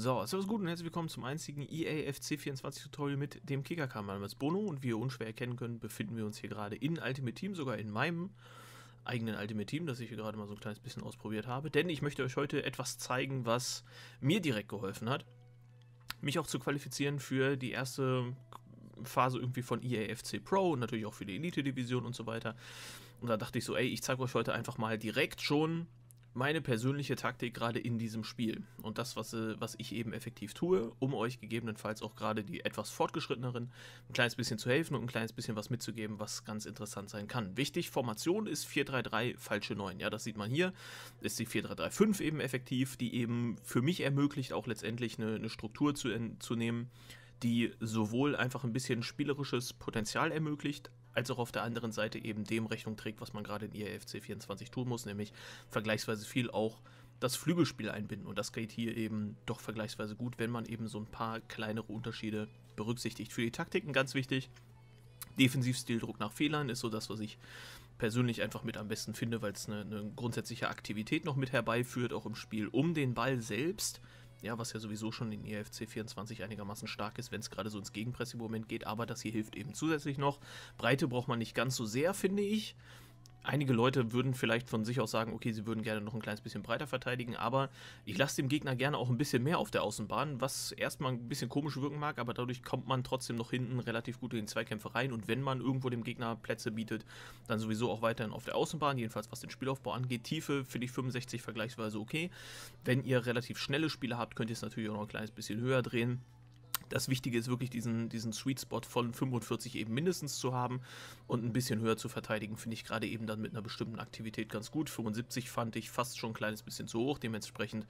So, servus gut und herzlich willkommen zum einzigen EAFC 24 Tutorial mit dem Kicker-Kram. Mein Name ist Bono und wie ihr unschwer erkennen könnt, befinden wir uns hier gerade in Ultimate Team, sogar in meinem eigenen Ultimate Team, das ich hier gerade mal so ein kleines bisschen ausprobiert habe. Denn ich möchte euch heute etwas zeigen, was mir direkt geholfen hat, mich auch zu qualifizieren für die erste Phase irgendwie von EAFC Pro und natürlich auch für die Elite-Division und so weiter. Und da dachte ich so, ey, ich zeige euch heute einfach mal direkt schon meine persönliche Taktik gerade in diesem Spiel und das, was, äh, was ich eben effektiv tue, um euch gegebenenfalls auch gerade die etwas fortgeschritteneren ein kleines bisschen zu helfen und ein kleines bisschen was mitzugeben, was ganz interessant sein kann. Wichtig, Formation ist 433 falsche 9. Ja, das sieht man hier, ist die 4335 eben effektiv, die eben für mich ermöglicht, auch letztendlich eine, eine Struktur zu, zu nehmen, die sowohl einfach ein bisschen spielerisches Potenzial ermöglicht, als auch auf der anderen Seite eben dem Rechnung trägt, was man gerade in IFC 24 tun muss, nämlich vergleichsweise viel auch das Flügelspiel einbinden. Und das geht hier eben doch vergleichsweise gut, wenn man eben so ein paar kleinere Unterschiede berücksichtigt. Für die Taktiken ganz wichtig, Defensivstildruck nach Fehlern ist so das, was ich persönlich einfach mit am besten finde, weil es eine, eine, grundsätzliche Aktivität noch mit herbeiführt, auch im Spiel um den Ball selbst. Ja, was ja sowieso schon in EFC 24 einigermaßen stark ist, wenn es gerade so ins Gegenpressing-Moment geht. Aber das hier hilft eben zusätzlich noch. Breite braucht man nicht ganz so sehr, finde ich einige Leute würden vielleicht von sich aus sagen, okay, sie würden gerne noch ein kleines bisschen breiter verteidigen, aber ich lasse dem Gegner gerne auch ein bisschen mehr auf der Außenbahn, was erstmal ein bisschen komisch wirken mag, aber dadurch kommt man trotzdem noch hinten relativ gut in den Zweikämpfe rein und wenn man irgendwo dem Gegner Plätze bietet, dann sowieso auch weiterhin auf der Außenbahn, jedenfalls was den Spielaufbau angeht. Tiefe finde ich 65 vergleichsweise okay. Wenn ihr relativ schnelle Spiele habt, könnt ihr es natürlich auch noch ein kleines bisschen höher drehen das Wichtige ist wirklich, diesen, diesen Sweet Spot von 45 eben mindestens zu haben und ein bisschen höher zu verteidigen, finde ich gerade eben dann mit einer bestimmten Aktivität ganz gut. 75 fand ich fast schon ein kleines bisschen zu hoch, dementsprechend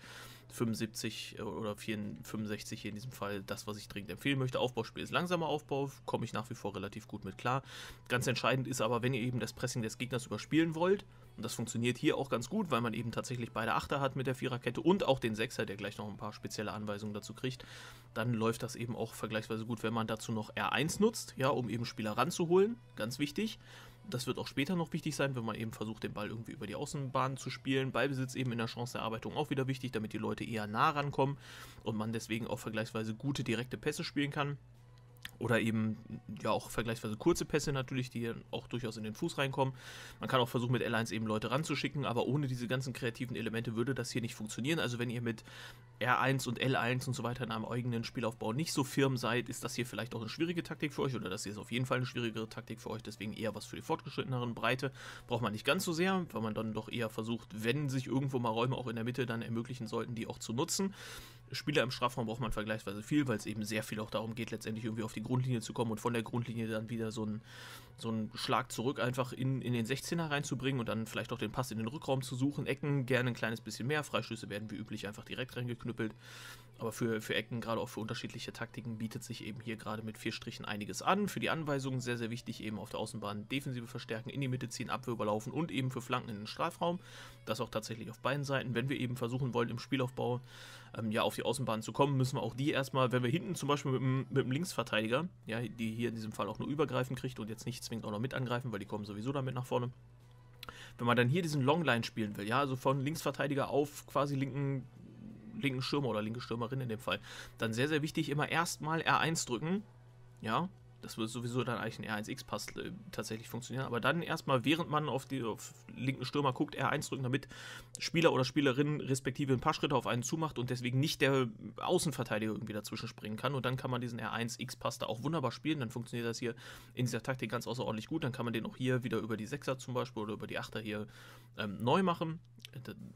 75 äh, oder 65 hier in diesem Fall das, was ich dringend empfehlen möchte. Aufbauspiel ist langsamer Aufbau, komme ich nach wie vor relativ gut mit klar. Ganz entscheidend ist aber, wenn ihr eben das Pressing des Gegners überspielen wollt, und das funktioniert hier auch ganz gut, weil man eben tatsächlich beide Achter hat mit der Viererkette und auch den Sechser, der gleich noch ein paar spezielle Anweisungen dazu kriegt, dann läuft das eben eben auch vergleichsweise gut, wenn man dazu noch R1 nutzt, ja, um eben Spieler ranzuholen. Ganz wichtig. Das wird auch später noch wichtig sein, wenn man eben versucht, den Ball irgendwie über die Außenbahn zu spielen. Ballbesitz eben in der Chancenerarbeitung auch wieder wichtig, damit die Leute eher nah rankommen und man deswegen auch vergleichsweise gute direkte Pässe spielen kann. Oder eben ja auch vergleichsweise kurze Pässe natürlich, die auch durchaus in den Fuß reinkommen. Man kann auch versuchen, mit Airlines eben Leute ranzuschicken, aber ohne diese ganzen kreativen Elemente würde das hier nicht funktionieren. Also wenn ihr mit R1 und L1 und so weiter in einem eigenen Spielaufbau nicht so firm seid, ist das hier vielleicht auch eine schwierige Taktik für euch oder das hier ist auf jeden Fall eine schwierigere Taktik für euch, deswegen eher was für die fortgeschritteneren Breite. Braucht man nicht ganz so sehr, weil man dann doch eher versucht, wenn sich irgendwo mal Räume auch in der Mitte dann ermöglichen sollten, die auch zu nutzen. Spieler im Strafraum braucht man vergleichsweise viel, weil es eben sehr viel auch darum geht, letztendlich irgendwie auf die Grundlinie zu kommen und von der Grundlinie dann wieder so einen, so einen Schlag zurück einfach in, in den 16er reinzubringen und dann vielleicht auch den Pass in den Rückraum zu suchen. Ecken gerne ein kleines bisschen mehr. Freistöße werden wie üblich einfach direkt reingeknüppelt. Aber für, für Ecken, gerade auch für unterschiedliche Taktiken, bietet sich eben hier gerade mit vier Strichen einiges an. Für die Anweisungen sehr, sehr wichtig, eben auf der Außenbahn Defensive verstärken, in die Mitte ziehen, Abwehr überlaufen und eben für Flanken in den Strafraum. Das auch tatsächlich auf beiden Seiten. Wenn wir eben versuchen wollen, im Spielaufbau ähm, ja auf die die Außenbahn zu kommen, müssen wir auch die erstmal, wenn wir hinten zum Beispiel mit dem, mit dem Linksverteidiger, ja, die hier in diesem Fall auch nur übergreifen kriegt und jetzt nicht zwingend auch noch mit angreifen, weil die kommen sowieso damit nach vorne. Wenn man dann hier diesen Longline spielen will, ja, also von Linksverteidiger auf quasi linken, linken Stürmer oder linke Stürmerin in dem Fall, dann sehr, sehr wichtig immer erstmal R1 drücken, ja, das würde sowieso dann eigentlich ein R1X-Pass äh, tatsächlich funktionieren. Aber dann erstmal, während man auf die auf linken Stürmer guckt, R1 drücken, damit Spieler oder Spielerin respektive ein paar Schritte auf einen zumacht und deswegen nicht der Außenverteidiger irgendwie dazwischen springen kann. Und dann kann man diesen R1X-Pass da auch wunderbar spielen. Dann funktioniert das hier in dieser Taktik ganz außerordentlich gut. Dann kann man den auch hier wieder über die Sechser zum Beispiel oder über die Achter hier ähm, neu machen.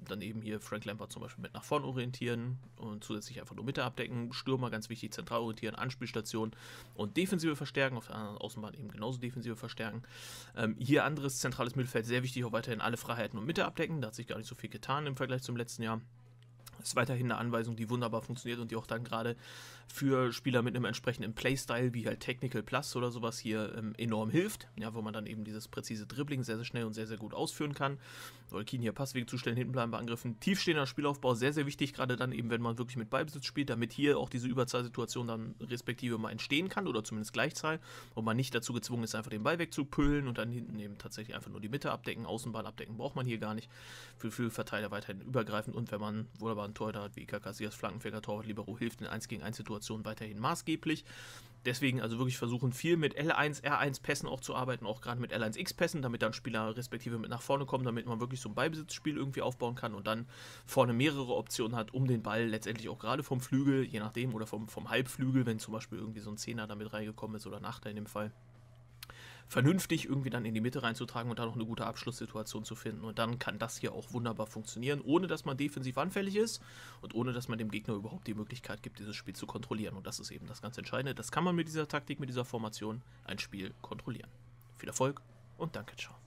Dann eben hier Frank Lampard zum Beispiel mit nach vorn orientieren und zusätzlich einfach nur Mitte abdecken. Stürmer ganz wichtig, zentral orientieren, Anspielstation und defensive Verstärkung verstärken, auf der anderen Außenbahn eben genauso Defensive verstärken. Ähm, hier anderes zentrales Mittelfeld, sehr wichtig, auch weiterhin alle Freiheiten und Mitte abdecken. Da hat sich gar nicht so viel getan im Vergleich zum letzten Jahr ist weiterhin eine Anweisung, die wunderbar funktioniert und die auch dann gerade für Spieler mit einem entsprechenden Playstyle, wie halt Technical Plus oder sowas hier ähm, enorm hilft, ja, wo man dann eben dieses präzise Dribbling sehr, sehr schnell und sehr, sehr gut ausführen kann. Soll Solkin hier Passwege zustellen, hinten bleiben bei Angriffen. Tiefstehender Spielaufbau, sehr, sehr wichtig, gerade dann eben, wenn man wirklich mit Ballbesitz spielt, damit hier auch diese Überzahlsituation dann respektive mal entstehen kann oder zumindest Gleichzahl und man nicht dazu gezwungen ist, einfach den Ball wegzupüllen und dann hinten eben tatsächlich einfach nur die Mitte abdecken, Außenball abdecken braucht man hier gar nicht. Für, für Verteiler weiterhin übergreifend und wenn man wunderbar aber ein Torwart wie Kakasias Casillas, Torwart Libero hilft in 1 gegen 1 Situationen weiterhin maßgeblich. Deswegen also wirklich versuchen, viel mit L1, R1-Pässen auch zu arbeiten, auch gerade mit L1X-Pässen, damit dann Spieler respektive mit nach vorne kommen, damit man wirklich so ein Ballbesitzspiel irgendwie aufbauen kann und dann vorne mehrere Optionen hat, um den Ball letztendlich auch gerade vom Flügel, je nachdem, oder vom, vom Halbflügel, wenn zum Beispiel irgendwie so ein Zehner damit reingekommen ist oder ein Achter in dem Fall, vernünftig irgendwie dann in die Mitte reinzutragen und da noch eine gute Abschlusssituation zu finden. Und dann kann das hier auch wunderbar funktionieren, ohne dass man defensiv anfällig ist und ohne dass man dem Gegner überhaupt die Möglichkeit gibt, dieses Spiel zu kontrollieren. Und das ist eben das ganz Entscheidende. Das kann man mit dieser Taktik, mit dieser Formation ein Spiel kontrollieren. Viel Erfolg und danke, ciao.